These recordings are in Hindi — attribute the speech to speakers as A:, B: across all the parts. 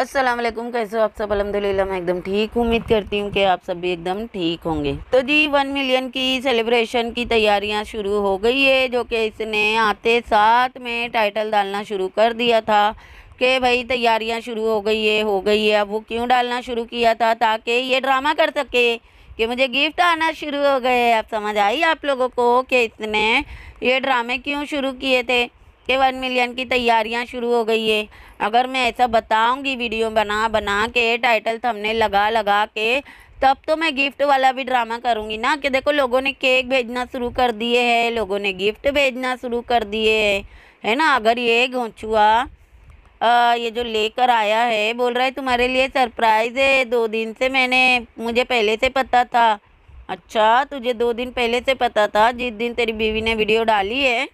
A: असलम कैसे हो आप सब अलहमदिल्ला मैं एकदम ठीक उम्मीद करती हूँ कि आप सब भी एकदम ठीक होंगे तो जी वन मिलियन की सेलिब्रेशन की तैयारियाँ शुरू हो गई है जो कि इसने आते साथ में टाइटल डालना शुरू कर दिया था कि भाई तैयारियाँ शुरू हो गई है हो गई है अब वो क्यों डालना शुरू किया था ताकि ये ड्रामा कर सके कि मुझे गिफ्ट आना शुरू हो गए अब समझ आई आप लोगों को कि इसने ये ड्रामे क्यों शुरू किए थे के वन मिलियन की तैयारियां शुरू हो गई है अगर मैं ऐसा बताऊंगी वीडियो बना बना के टाइटल थंबनेल लगा लगा के तब तो मैं गिफ्ट वाला भी ड्रामा करूँगी ना कि देखो लोगों ने केक भेजना शुरू कर दिए है लोगों ने गिफ्ट भेजना शुरू कर दिए है है ना अगर ये घोंचुआ ये जो लेकर आया है बोल रहा है तुम्हारे लिए सरप्राइज़ है दो दिन से मैंने मुझे पहले से पता था अच्छा तुझे दो दिन पहले से पता था जिस दिन तेरी बीवी ने वीडियो डाली है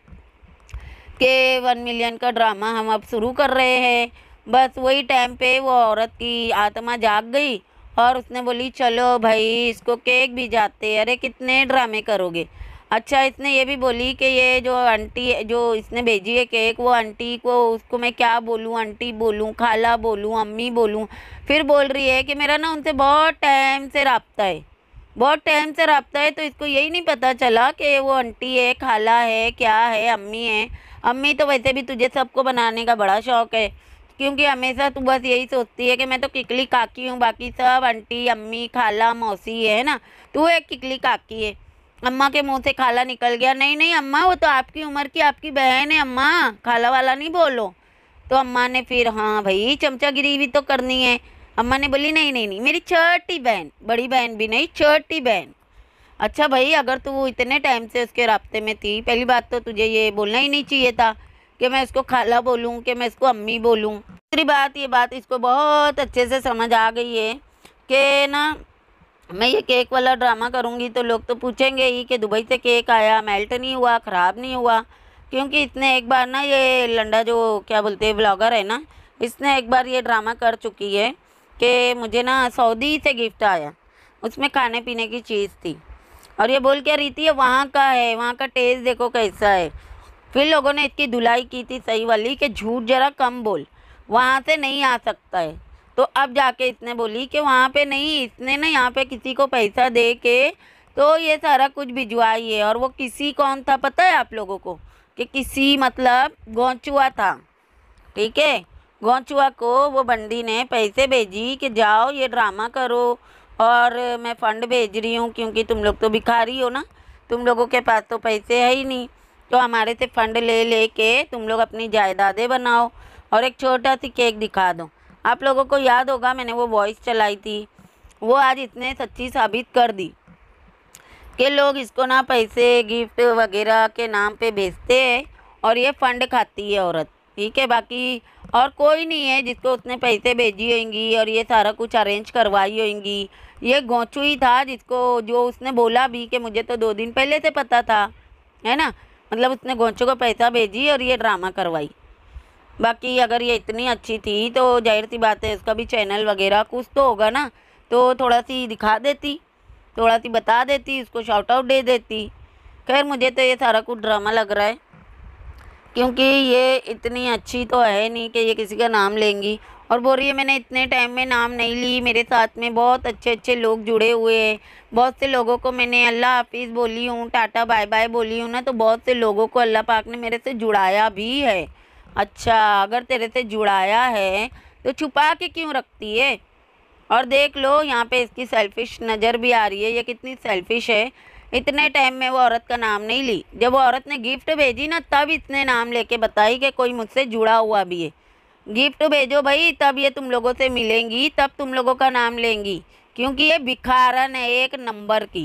A: के वन मिलियन का ड्रामा हम अब शुरू कर रहे हैं बस वही टाइम पे वो औरत की आत्मा जाग गई और उसने बोली चलो भाई इसको केक भी जाते अरे कितने ड्रामे करोगे अच्छा इसने ये भी बोली कि ये जो आंटी जो इसने भेजी है केक वो आंटी को उसको मैं क्या बोलूँ आंटी बोलूँ खाला बोलूँ अम्मी बोलूँ फिर बोल रही है कि मेरा ना उनसे बहुत टाइम से रबता है बहुत टाइम से रबता है तो इसको यही नहीं पता चला कि वो आंटी है खाला है क्या है अम्मी है अम्मी तो वैसे भी तुझे सबको बनाने का बड़ा शौक़ है क्योंकि हमेशा तू बस यही सोचती है कि मैं तो किकली काकी हूँ बाकी सब आंटी अम्मी खाला मौसी है ना तू एक किकली काकी है अम्मा के मुंह से खाला निकल गया नहीं नहीं अम्मा वो तो आपकी उम्र की आपकी बहन है अम्मा खाला वाला नहीं बोलो तो अम्मा ने फिर हाँ भाई चमचागिरी भी तो करनी है अम्मा ने बोली नहीं नहीं नहीं मेरी छोटी बहन बड़ी बहन भी नहीं छोटी बहन अच्छा भाई अगर तू इतने टाइम से उसके रबते में थी पहली बात तो तुझे ये बोलना ही नहीं चाहिए था कि मैं इसको खाला बोलूँ कि मैं इसको अम्मी बोलूँ दूसरी बात ये बात इसको बहुत अच्छे से समझ आ गई है कि ना मैं ये केक वाला ड्रामा करूँगी तो लोग तो पूछेंगे ही कि दुबई से केक आया मेल्ट नहीं हुआ ख़राब नहीं हुआ क्योंकि इसने एक बार ना ये लंडा जो क्या बोलते हैं ब्लॉगर है ना इसने एक बार ये ड्रामा कर चुकी है कि मुझे ना सऊदी से गिफ्ट आया उसमें खाने पीने की चीज़ थी और ये बोल क्या रीति है वहाँ का है वहाँ का टेस्ट देखो कैसा है फिर लोगों ने इसकी धुलाई की थी सही वाली कि झूठ जरा कम बोल वहाँ से नहीं आ सकता है तो अब जाके इसने बोली कि वहाँ पे नहीं इसने ना यहाँ पे किसी को पैसा दे के तो ये सारा कुछ भिजवाई है और वो किसी कौन था पता है आप लोगों को कि किसी मतलब गौचुआ था ठीक है गौचुआ को वो बंदी ने पैसे भेजी कि जाओ ये ड्रामा करो और मैं फ़ंड भेज रही हूँ क्योंकि तुम लोग तो भिखारी हो ना तुम लोगों के पास तो पैसे है ही नहीं तो हमारे से फ़ंड ले ले के तुम लोग अपनी जायदादें बनाओ और एक छोटा सी केक दिखा दो आप लोगों को याद होगा मैंने वो वॉइस चलाई थी वो आज इतने सच्ची साबित कर दी कि लोग इसको ना पैसे गिफ्ट वगैरह के नाम पे भेजते हैं और ये फंड खाती है औरत ठीक है बाकी और कोई नहीं है जिसको उसने पैसे भेजी होंगी और ये सारा कुछ अरेंज करवाई होंगी ये गोचू ही था जिसको जो उसने बोला भी कि मुझे तो दो दिन पहले से पता था है ना मतलब उसने गोचू को पैसा भेजी और ये ड्रामा करवाई बाकी अगर ये इतनी अच्छी थी तो जाहिर सी बात है इसका भी चैनल वगैरह कुछ तो होगा ना तो थोड़ा सी दिखा देती थोड़ा सी बता देती उसको शॉर्ट आउट दे देती खैर मुझे तो ये सारा कुछ ड्रामा लग रहा है क्योंकि ये इतनी अच्छी तो है नहीं कि ये किसी का नाम लेंगी और बोल रही है मैंने इतने टाइम में नाम नहीं ली मेरे साथ में बहुत अच्छे अच्छे लोग जुड़े हुए हैं बहुत से लोगों को मैंने अल्लाह हाफिज़ बोली हूँ टाटा बाय बाय बोली हूँ ना तो बहुत से लोगों को अल्लाह पाक ने मेरे से जुड़ाया भी है अच्छा अगर तेरे से जुड़ाया है तो छुपा के क्यों रखती है और देख लो यहाँ पर इसकी सेल्फिश नज़र भी आ रही है ये कितनी सेल्फिश है इतने टाइम में वो औरत का नाम नहीं ली जब वो औरत ने गिफ्ट भेजी ना तब इसने नाम लेके बताई कि कोई मुझसे जुड़ा हुआ भी है गिफ्ट भेजो भाई तब ये तुम लोगों से मिलेंगी तब तुम लोगों का नाम लेंगी क्योंकि ये भिखारन है एक नंबर की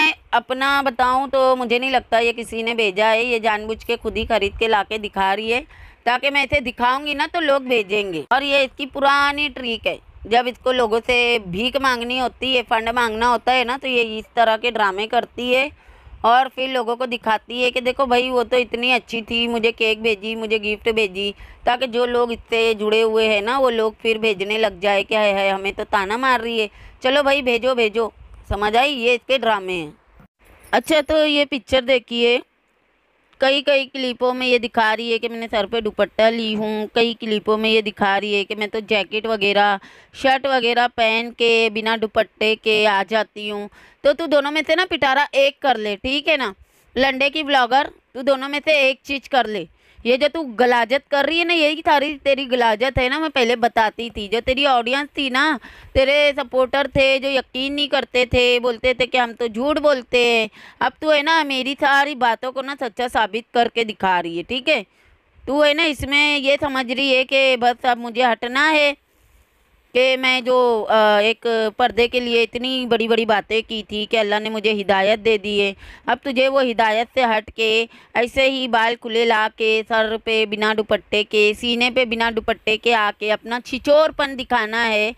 A: मैं अपना बताऊं तो मुझे नहीं लगता ये किसी ने भेजा है ये जानबूझ के खुद ही खरीद के लाके दिखा रही है ताकि मैं इसे दिखाऊंगी ना तो लोग भेजेंगे और ये इसकी पुरानी ट्रिक है जब इसको लोगों से भीख मांगनी होती है फंड मांगना होता है ना तो ये इस तरह के ड्रामे करती है और फिर लोगों को दिखाती है कि देखो भाई वो तो इतनी अच्छी थी मुझे केक भेजी मुझे गिफ्ट भेजी ताकि जो लोग इससे जुड़े हुए हैं ना वो लोग फिर भेजने लग जाए कि है, है हमें तो ताना मार रही है चलो भाई भेजो भेजो समझ आई ये इसके ड्रामे हैं अच्छा तो ये पिक्चर देखिए कई कई क्लिपों में ये दिखा रही है कि मैंने सर पे दुपट्टा ली हूँ कई क्लिपों में ये दिखा रही है कि मैं तो जैकेट वगैरह शर्ट वगैरह पहन के बिना दुपट्टे के आ जाती हूँ तो तू दोनों में से ना पिटारा एक कर ले ठीक है ना लंडे की ब्लॉगर तू दोनों में से एक चीज़ कर ले ये जो तू गलाजत कर रही है ना यही सारी तेरी गलाजत है ना मैं पहले बताती थी जो तेरी ऑडियंस थी ना तेरे सपोर्टर थे जो यकीन नहीं करते थे बोलते थे कि हम तो झूठ बोलते हैं अब तू है ना मेरी सारी बातों को ना सच्चा साबित करके दिखा रही है ठीक है तू है ना इसमें ये समझ रही है कि बस अब मुझे हटना है कि मैं जो एक पर्दे के लिए इतनी बड़ी बड़ी बातें की थी कि अल्लाह ने मुझे हिदायत दे दी है अब तुझे वो हिदायत से हट के ऐसे ही बाल खुले ला के सर पे बिना दुपट्टे के सीने पे बिना दुपट्टे के आके अपना छिचोरपन दिखाना है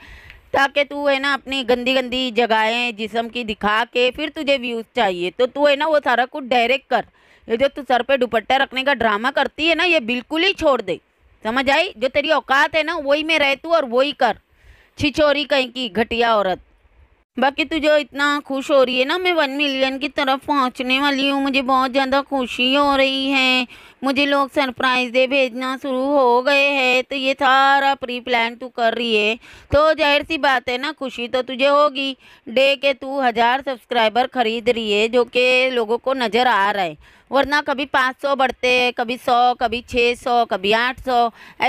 A: ताकि तू है ना अपनी गंदी गंदी जगहें जिसम की दिखा के फिर तुझे व्यूज़ चाहिए तो तू है ना वो सारा कुछ डायरेक्ट कर ये जो तू सर पे दुपट्टा रखने का ड्रामा करती है ना ये बिल्कुल ही छोड़ दे समझ आई जो तेरी औकात है ना वही में रह तू और वही कर छिचोरी कहीं की घटिया औरत बाकी तू जो इतना खुश हो रही है ना मैं वन मिलियन की तरफ पहुंचने वाली हूँ मुझे बहुत ज़्यादा खुशी हो रही है मुझे लोग सरप्राइज दे भेजना शुरू हो गए हैं तो ये सारा प्री प्लान तू कर रही है तो जाहिर सी बात है ना खुशी तो तुझे होगी डे के तू हज़ार सब्सक्राइबर ख़रीद रही है जो कि लोगों को नज़र आ रहा है वरना कभी पाँच सौ बढ़ते कभी सौ कभी छः सौ कभी आठ सौ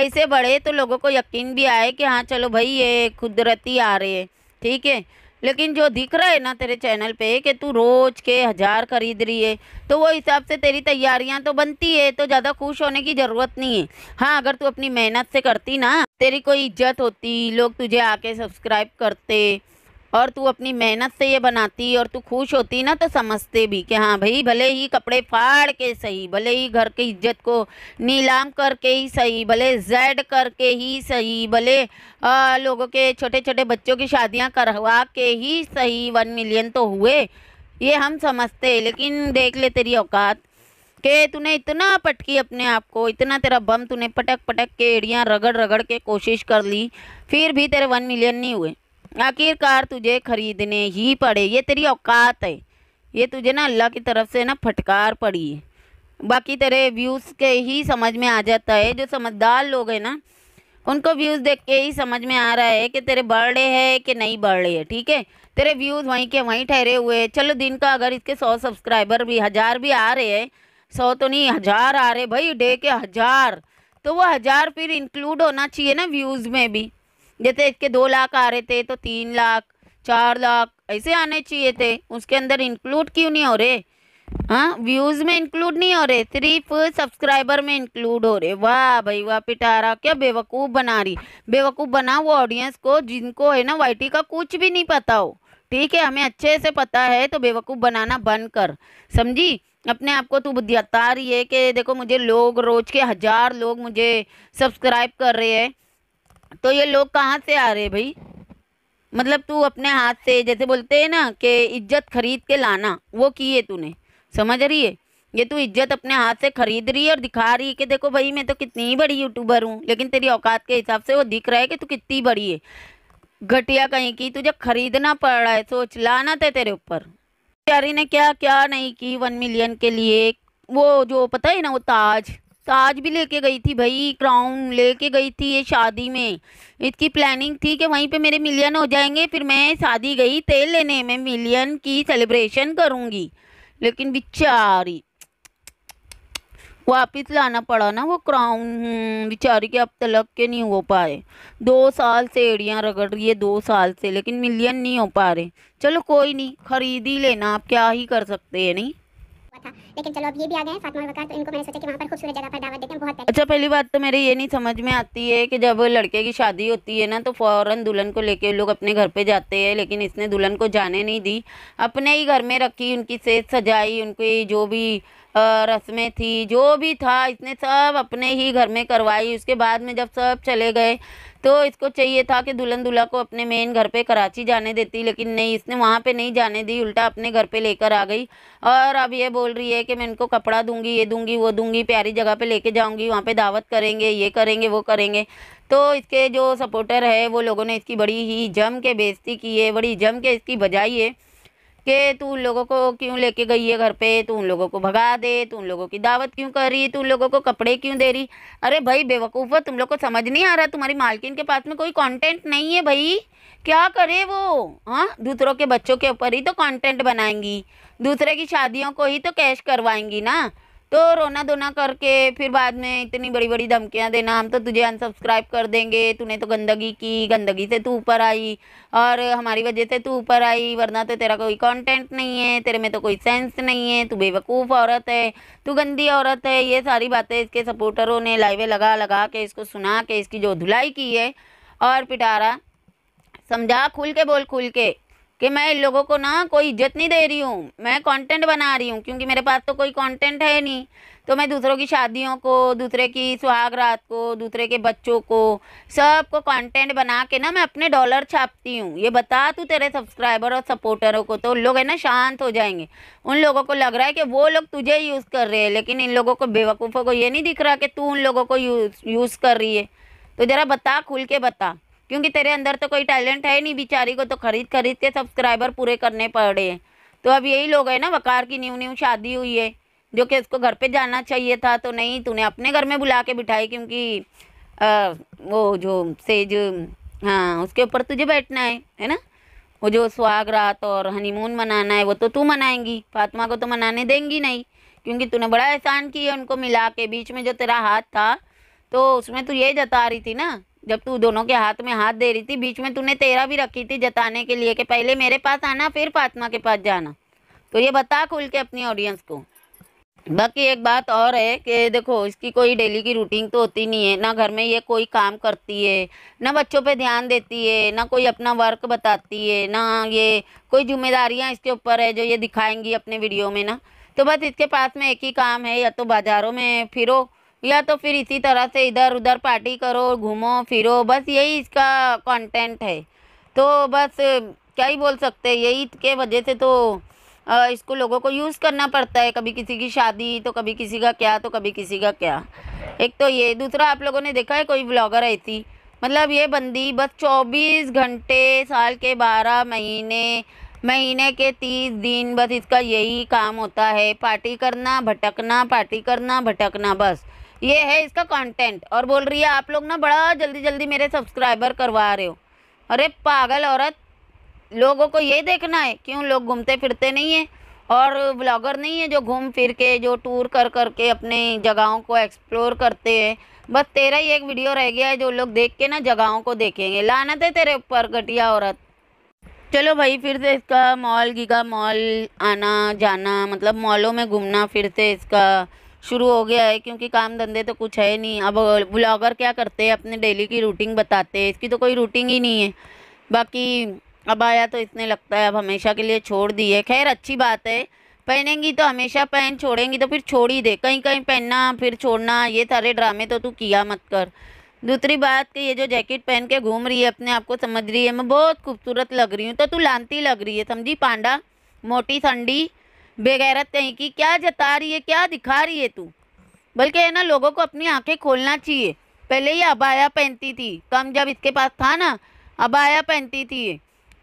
A: ऐसे बढ़े तो लोगों को यकीन भी आए कि हाँ चलो भाई ये कुदरती आ रही है ठीक है लेकिन जो दिख रहा है ना तेरे चैनल पे कि तू रोज के हज़ार खरीद रही है तो वो हिसाब से तेरी तैयारियां तो बनती है तो ज़्यादा खुश होने की ज़रूरत नहीं है हाँ अगर तू अपनी मेहनत से करती ना तेरी कोई इज्जत होती लोग तुझे आके सब्सक्राइब करते और तू अपनी मेहनत से ये बनाती और तू खुश होती ना तो समझते भी कि हाँ भाई भले ही कपड़े फाड़ के सही भले ही घर की इज्जत को नीलाम करके ही सही भले जेड करके ही सही भले लोगों के छोटे छोटे बच्चों की शादियाँ करवा के ही सही वन मिलियन तो हुए ये हम समझते लेकिन देख ले तेरी औकात कि तूने इतना पटकी अपने आप को इतना तेरा बम तूने पटक पटक के एड़ियाँ रगड़ रगड़ के कोशिश कर ली फिर भी तेरे वन मिलियन नहीं हुए आखिरकार तुझे खरीदने ही पड़े ये तेरी औकात है ये तुझे ना अल्लाह की तरफ से ना फटकार पड़ी है बाकी तेरे व्यूज़ के ही समझ में आ जाता है जो समझदार लोग हैं ना उनको व्यूज़ देख के ही समझ में आ रहा है कि तेरे बर्थडे है कि नहीं बर्थडे है ठीक है तेरे व्यूज़ वहीं के वहीं ठहरे हुए हैं चलो दिन का अगर इसके सौ सब्सक्राइबर भी हज़ार भी आ रहे हैं सौ तो नहीं हज़ार आ रहे भाई डे के हज़ार तो वो हज़ार फिर इंक्लूड होना चाहिए ना व्यूज़ में भी जैसे इसके दो लाख आ रहे थे तो तीन लाख चार लाख ऐसे आने चाहिए थे उसके अंदर इंक्लूड क्यों नहीं हो रहे हाँ व्यूज़ में इंक्लूड नहीं हो रहे सिर्फ सब्सक्राइबर में इंक्लूड हो रहे वाह भाई वाह पिटारा क्या बेवकूफ़ बना रही बेवकूफ़ बना वो ऑडियंस को जिनको है ना वाई का कुछ भी नहीं पता हो ठीक है हमें अच्छे से पता है तो बेवकूफ़ बनाना बंद कर समझी अपने आप को तू बता रही है कि देखो मुझे लोग रोज़ के हज़ार लोग मुझे सब्सक्राइब कर रहे हैं तो ये लोग कहाँ से आ रहे भाई मतलब तू अपने हाथ से जैसे बोलते हैं ना कि इज्जत खरीद के लाना वो की है तूने समझ रही है ये तू इज्जत अपने हाथ से खरीद रही है और दिखा रही है कि देखो भाई मैं तो कितनी बड़ी यूट्यूबर हूँ लेकिन तेरी औकात के हिसाब से वो दिख रहा है कि तू कितनी बड़ी है घटिया कहीं की तुझे खरीदना पड़ रहा है सोच लाना थे तेरे ऊपर प्यारी ने क्या क्या नहीं की वन मिलियन के लिए वो जो पता है ना वो ताज ताज भी लेके गई थी भाई क्राउन लेके गई थी ये शादी में इसकी प्लानिंग थी कि वहीं पे मेरे मिलियन हो जाएंगे फिर मैं शादी गई तेल लेने में मिलियन की सेलिब्रेशन करूँगी लेकिन बिचारी वापस लाना पड़ा ना वो क्राउन हम्म, बेचारी के अब तलक के नहीं हो पाए दो साल से एड़ियाँ रगड़ रही है दो साल से लेकिन मिलियन नहीं हो पा रहे चलो कोई नहीं खरीद ही लेना आप क्या ही कर सकते हैं नहीं तो अच्छा पहली बात तो मेरे ये नहीं समझ में आती है कि जब लड़के की शादी होती है ना तो फ़ौरन दुल्हन को लेके लोग अपने घर पे जाते हैं लेकिन इसने दुल्हन को जाने नहीं दी अपने ही घर में रखी उनकी सेज सजाई उनकी जो भी रस्में थी जो भी था इसने सब अपने ही घर में करवाई उसके बाद में जब सब चले गए तो इसको चाहिए था कि दुल्हन दूल्हा को अपने मेन घर पे कराची जाने देती लेकिन नहीं इसने वहाँ पे नहीं जाने दी उल्टा अपने घर पे लेकर आ गई और अब ये बोल रही है कि मैं इनको कपड़ा दूंगी ये दूंगी वो दूंगी प्यारी जगह पे लेके जाऊंगी वहाँ पे दावत करेंगे ये करेंगे वो करेंगे तो इसके जो सपोर्टर है वो लोगों ने इसकी बड़ी ही जम के बेइज्जती की है बड़ी जम के इसकी बजाई है कि तू उन लोगों को क्यों लेके गई है घर पे तू उन लोगों को भगा दे तू उन लोगों की दावत क्यों कर रही तू उन लोगों को कपड़े क्यों दे रही अरे भाई बेवकूफ़ तुम लोग को समझ नहीं आ रहा तुम्हारी मालकिन के पास में कोई कॉन्टेंट नहीं है भाई क्या करे वो हाँ दूसरों के बच्चों के ऊपर ही तो कॉन्टेंट बनाएंगी दूसरे की शादियों को ही तो कैश करवाएंगी ना तो रोना धोना करके फिर बाद में इतनी बड़ी बड़ी धमकियाँ देना हम तो तुझे अनसब्सक्राइब कर देंगे तूने तो गंदगी की गंदगी से तू ऊपर आई और हमारी वजह से तू ऊपर आई वरना तो तेरा कोई कंटेंट नहीं है तेरे में तो कोई सेंस नहीं है तू बेवकूफ़ औरत है तू गंदी औरत है ये सारी बातें इसके सपोर्टरों ने लाइवे लगा लगा के इसको सुना के इसकी जो धुलाई की है और पिटारा समझा खुल के बोल खुल के कि मैं इन लोगों को ना कोई इज्जत नहीं दे रही हूँ मैं कंटेंट बना रही हूँ क्योंकि मेरे पास तो कोई कंटेंट है नहीं तो मैं दूसरों की शादियों को दूसरे की सुहाग रात को दूसरे के बच्चों को सबको कंटेंट बना के ना मैं अपने डॉलर छापती हूँ ये बता तू तेरे सब्सक्राइबर और सपोर्टरों को तो उन लोग है ना शांत हो जाएंगे उन लोगों को लग रहा है कि वो लोग तुझे यूज़ कर रहे हैं लेकिन इन लोगों को बेवकूफ़ों को ये नहीं दिख रहा कि तू उन लोगों को यूज़ यूज़ कर रही है तो ज़रा बता खुल के बता क्योंकि तेरे अंदर तो कोई टैलेंट है नहीं बिचारी को तो खरीद खरीद के सब्सक्राइबर पूरे करने पड़े हैं तो अब यही लोग है ना वकार की न्यू न्यू शादी हुई है जो कि उसको घर पे जाना चाहिए था तो नहीं तूने अपने घर में बुला के बिठाई क्योंकि आ, वो जो सेज हाँ उसके ऊपर तुझे बैठना है है ना वो जो सुहाग रात और हनीमून मनाना है वो तो तू मनाएंगी फातिमा को तो मनाने देंगी नहीं क्योंकि तूने बड़ा एहसान किया उनको मिला के बीच में जो तेरा हाथ था तो उसमें तू ये जता रही थी ना जब तू दोनों के हाथ में हाथ दे रही थी बीच में तूने तेरा भी रखी थी जताने के लिए कि पहले मेरे पास आना फिर फातिमा के पास जाना तो ये बता खुल के अपनी ऑडियंस को बाकी एक बात और है कि देखो इसकी कोई डेली की रूटीन तो होती नहीं है ना घर में ये कोई काम करती है ना बच्चों पे ध्यान देती है ना कोई अपना वर्क बताती है ना ये कोई जिम्मेदारियाँ इसके ऊपर है जो ये दिखाएंगी अपने वीडियो में ना तो बस इसके पास में एक ही काम है या तो बाज़ारों में फिरो या तो फिर इसी तरह से इधर उधर पार्टी करो घूमो फिरो बस यही इसका कंटेंट है तो बस क्या ही बोल सकते यही के वजह से तो इसको लोगों को यूज़ करना पड़ता है कभी किसी की शादी तो कभी किसी का क्या तो कभी किसी का क्या एक तो ये दूसरा आप लोगों ने देखा है कोई ब्लॉगर ऐसी मतलब ये बंदी बस 24 घंटे साल के 12 महीने महीने के 30 दिन बस इसका यही काम होता है पार्टी करना भटकना पार्टी करना भटकना बस ये है इसका कंटेंट और बोल रही है आप लोग ना बड़ा जल्दी जल्दी मेरे सब्सक्राइबर करवा रहे हो अरे पागल औरत लोगों को ये देखना है क्यों लोग घूमते फिरते नहीं है और ब्लॉगर नहीं है जो घूम फिर के जो टूर कर कर के अपने जगहों को एक्सप्लोर करते हैं बस तेरा ही एक वीडियो रह गया है जो लोग देख के ना जगहों को देखेंगे लानत है तेरे ऊपर घटिया औरत चलो भाई फिर से इसका मॉल गीगा मॉल आना जाना मतलब मॉलों में घूमना फिर से इसका शुरू हो गया है क्योंकि काम धंधे तो कुछ है नहीं अब ब्लॉगर क्या करते हैं अपने डेली की रूटीन बताते हैं इसकी तो कोई रूटीन ही नहीं है बाकी अब आया तो इतने लगता है अब हमेशा के लिए छोड़ दी है खैर अच्छी बात है पहनेंगी तो हमेशा पहन छोड़ेंगी तो फिर छोड़ ही दे कहीं कहीं पहनना फिर छोड़ना ये सारे ड्रामे तो तू किया मत कर दूसरी बात कि ये जो जैकेट पहन के घूम रही है अपने आप को समझ रही है मैं बहुत खूबसूरत लग रही हूँ तो तू लानती लग रही है समझी पांडा मोटी संडी बेगैरत कहीं की क्या जता रही है क्या दिखा रही है तू बल्कि है ना लोगों को अपनी आंखें खोलना चाहिए पहले ये अबाया पहनती थी कम जब इसके पास था ना अबाया पहनती थी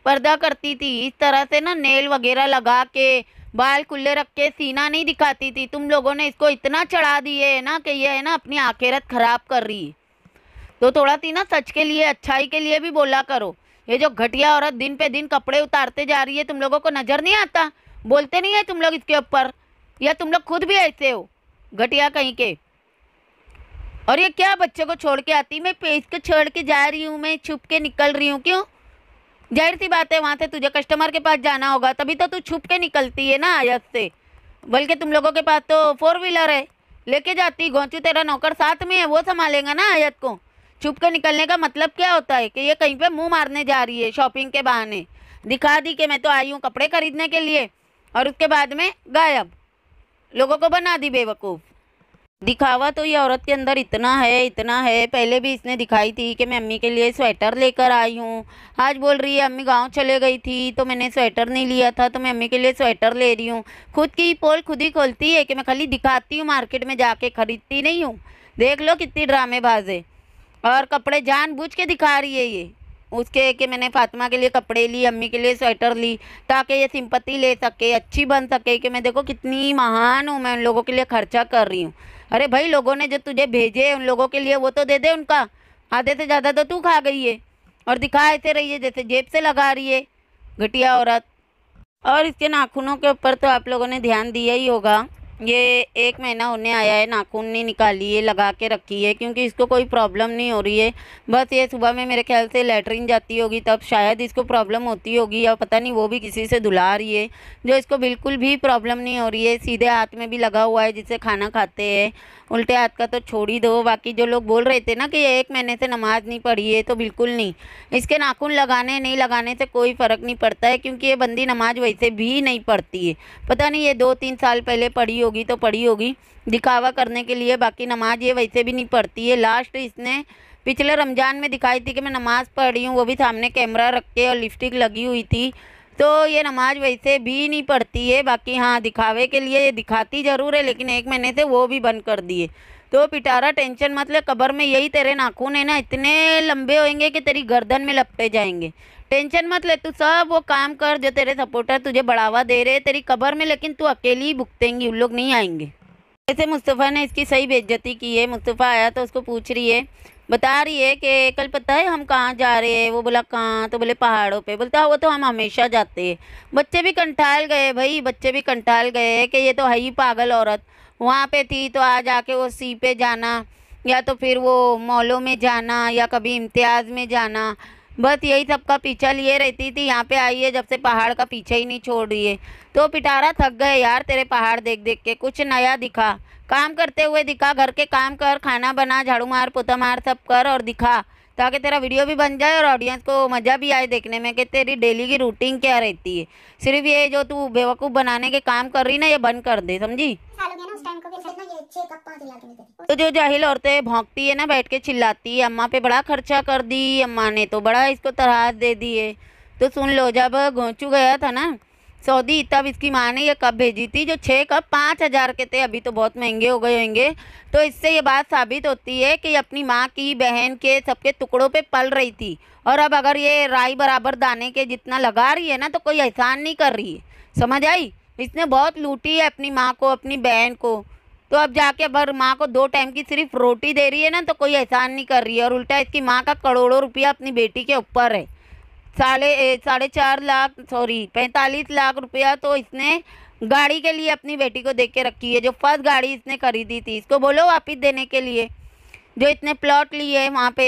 A: पर्दा करती थी इस तरह से ना नेल वगैरह लगा के बाल खुले रख के सीना नहीं दिखाती थी तुम लोगों ने इसको इतना चढ़ा दिए है ना कि ये है ना अपनी आखिरत ख़राब कर रही है तो थोड़ा सी ना सच के लिए अच्छाई के लिए भी बोला करो ये जो घटिया औरत दिन पे दिन कपड़े उतारते जा रही है तुम लोगों को नज़र नहीं आता बोलते नहीं है तुम लोग इसके ऊपर या तुम लोग खुद भी ऐसे हो घटिया कहीं के और ये क्या बच्चे को छोड़ के आती मैं पेज को छोड़ के जा रही हूँ मैं छुप के निकल रही हूँ क्यों जाहिर सी बात है वहाँ से तुझे कस्टमर के पास जाना होगा तभी तो तू छुप के निकलती है ना आयत से बल्कि तुम लोगों के पास तो फोर व्हीलर है लेके जाती घोंचू तेरा नौकर साथ में है वो संभालेगा ना आयत को छुप के निकलने का मतलब क्या होता है कि ये कहीं पे मुंह मारने जा रही है शॉपिंग के बहाने दिखा दी कि मैं तो आई हूँ कपड़े खरीदने के लिए और उसके बाद में गायब लोगों को बना दी बेवकूफ़ दिखावा तो ये औरत के अंदर इतना है इतना है पहले भी इसने दिखाई थी कि मैं अम्मी के लिए स्वेटर लेकर आई हूँ आज बोल रही है अम्मी गांव चले गई थी तो मैंने स्वेटर नहीं लिया था तो मैं अम्मी के लिए स्वेटर ले रही हूँ खुद की पोल खुद ही खोलती है कि मैं खाली दिखाती हूँ मार्केट में जाके ख़रीदती नहीं हूँ देख लो कितनी ड्रामेबाज है और कपड़े जान के दिखा रही है ये उसके कि मैंने फातिमा के लिए कपड़े लिए अम्मी के लिए स्वेटर ली ताकि ये सिंपत्ति ले सके अच्छी बन सके कि मैं देखो कितनी महान हूँ मैं उन लोगों के लिए खर्चा कर रही हूँ अरे भाई लोगों ने जो तुझे भेजे उन लोगों के लिए वो तो दे दे उनका आधे से ज़्यादा तो तू खा गई है और दिखा ऐसे रही है जैसे जेब से लगा रही है घटिया औरत और इसके नाखूनों के ऊपर तो आप लोगों ने ध्यान दिया ही होगा ये एक महीना होने आया है नाखून नहीं निकाली है लगा के रखी है क्योंकि इसको कोई प्रॉब्लम नहीं हो रही है बस ये सुबह में मेरे ख्याल से लेटरिन जाती होगी तब शायद इसको प्रॉब्लम होती होगी या पता नहीं वो भी किसी से धुला रही है जो इसको बिल्कुल भी प्रॉब्लम नहीं हो रही है सीधे हाथ में भी लगा हुआ है जिससे खाना खाते है उल्टे हाथ का तो छोड़ ही दो बाकी जो लोग बोल रहे थे ना कि ये एक महीने से नमाज़ नहीं पढ़ी है तो बिल्कुल नहीं इसके नाखून लगाने नहीं लगाने से कोई फ़र्क नहीं पड़ता है क्योंकि ये बंदी नमाज़ वैसे भी नहीं पढ़ती है पता नहीं ये दो तीन साल पहले पढ़ी होगी तो पढ़ी होगी दिखावा करने के लिए बाकी नमाज ये वैसे भी नहीं पढ़ती है लास्ट इसने पिछले रमज़ान में दिखाई थी कि मैं नमाज़ पढ़ रही हूँ वो भी सामने कैमरा रख के और लिपस्टिक लगी हुई थी तो ये नमाज वैसे भी नहीं पढ़ती है बाकी हाँ दिखावे के लिए ये दिखाती ज़रूर है लेकिन एक महीने से वो भी बंद कर दिए तो पिटारा टेंशन मतलब कबर में यही तेरे नाखून है ना इतने लंबे होंगे कि तेरी गर्दन में लपटे जाएंगे टेंशन मत ले तू सब वो काम कर जो तेरे सपोर्टर तुझे बढ़ावा दे रहे तेरी कबर में लेकिन तू अकेली ही भुगतेंगी उन लोग नहीं आएंगे ऐसे मुस्तफ़ा ने इसकी सही बेज्जती की है मुस्तफ़ा आया तो उसको पूछ रही है बता रही है कि कल पता है हम कहाँ जा रहे हैं वो बोला कहाँ तो बोले पहाड़ों पे बोलता है वो तो हम हमेशा जाते हैं बच्चे भी कंठाल गए भाई बच्चे भी कंठाल गए कि ये तो है ही पागल औरत वहाँ पे थी तो आ जाके वो सी पे जाना या तो फिर वो मॉलों में जाना या कभी इम्तियाज़ में जाना बस यही सबका पीछा लिए रहती थी यहाँ पे आई है जब से पहाड़ का पीछा ही नहीं छोड़ रही है तो पिटारा थक गए यार तेरे पहाड़ देख देख के कुछ नया दिखा काम करते हुए दिखा घर के काम कर खाना बना झाड़ू मार पोता मार सब कर और दिखा ताकि तेरा वीडियो भी बन जाए और ऑडियंस को मज़ा भी आए देखने में कि तेरी डेली की रूटीन क्या रहती है सिर्फ ये जो तू बेवकूफ़ बनाने के काम कर रही ना ये बंद कर दे समझी तो जो जाहिल औरतें भोंकती है ना बैठ के चिल्लाती है अम्मा पे बड़ा खर्चा कर दी अम्मा ने तो बड़ा इसको तरह दे दिए तो सुन लो जब गोचू गया था ना सऊदी तब इसकी माँ ने यह कप भेजी थी जो छः कप पाँच हज़ार के थे अभी तो बहुत महंगे हो गए होंगे तो इससे ये बात साबित होती है कि अपनी माँ की बहन के सबके टुकड़ों पे पल रही थी और अब अगर ये राई बराबर दाने के जितना लगा रही है ना तो कोई एहसान नहीं कर रही है समझ आई इसने बहुत लूटी है अपनी माँ को अपनी बहन को तो अब जाके अगर माँ को दो टाइम की सिर्फ रोटी दे रही है ना तो कोई एहसान नहीं कर रही है और उल्टा इसकी माँ का करोड़ों रुपया अपनी बेटी के ऊपर है साढ़े साढ़े चार लाख सॉरी पैंतालीस लाख रुपया तो इसने गाड़ी के लिए अपनी बेटी को दे के रखी है जो फर्स्ट गाड़ी इसने खरीदी थी इसको बोलो वापस देने के लिए जो इतने प्लॉट लिए है वहाँ पे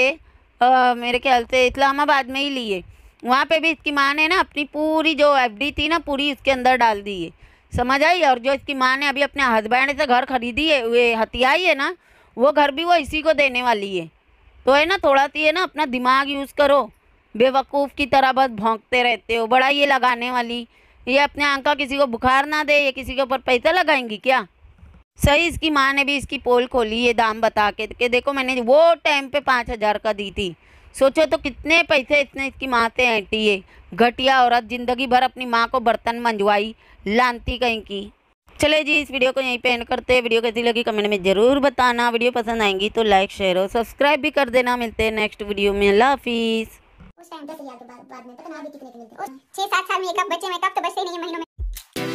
A: आ, मेरे ख्याल से इस्लामाबाद में ही लिए वहाँ पे भी इसकी माँ ने ना अपनी पूरी जो एफडी थी ना पूरी इसके अंदर डाल दी है समझ आई और जो इसकी माँ ने अभी अपने हस्बैंड से घर खरीदी है वे हथियाई है ना वो घर भी वो इसी को देने वाली है तो है ना थोड़ा सी है ना अपना दिमाग यूज़ करो बेवकूफ़ की तरह बस भोंकते रहते हो बड़ा ये लगाने वाली ये अपने आंका किसी को बुखार ना दे ये किसी के ऊपर पैसा लगाएंगी क्या सही इसकी माँ ने भी इसकी पोल खोली ये दाम बता के कि देखो मैंने वो टाइम पे पाँच हज़ार का दी थी सोचो तो कितने पैसे इसने इसकी माँ से ऐंटी ये घटिया औरत ज़िंदगी भर अपनी माँ को बर्तन मंजवाई लानती कहीं की चले जी इस वीडियो को यहीं पे एंड करते हैं वीडियो कैसी लगी कमेंट में ज़रूर बताना वीडियो पसंद आएंगी तो लाइक शेयर और सब्सक्राइब भी कर देना मिलते हैं नेक्स्ट वीडियो में लाफिज़ उस टाइम दस हजार के बाद में पता ना अभी कितने के मिलते हैं छह सात साल में एक बच्चे मेकअप तो बचते नहीं है महीनों में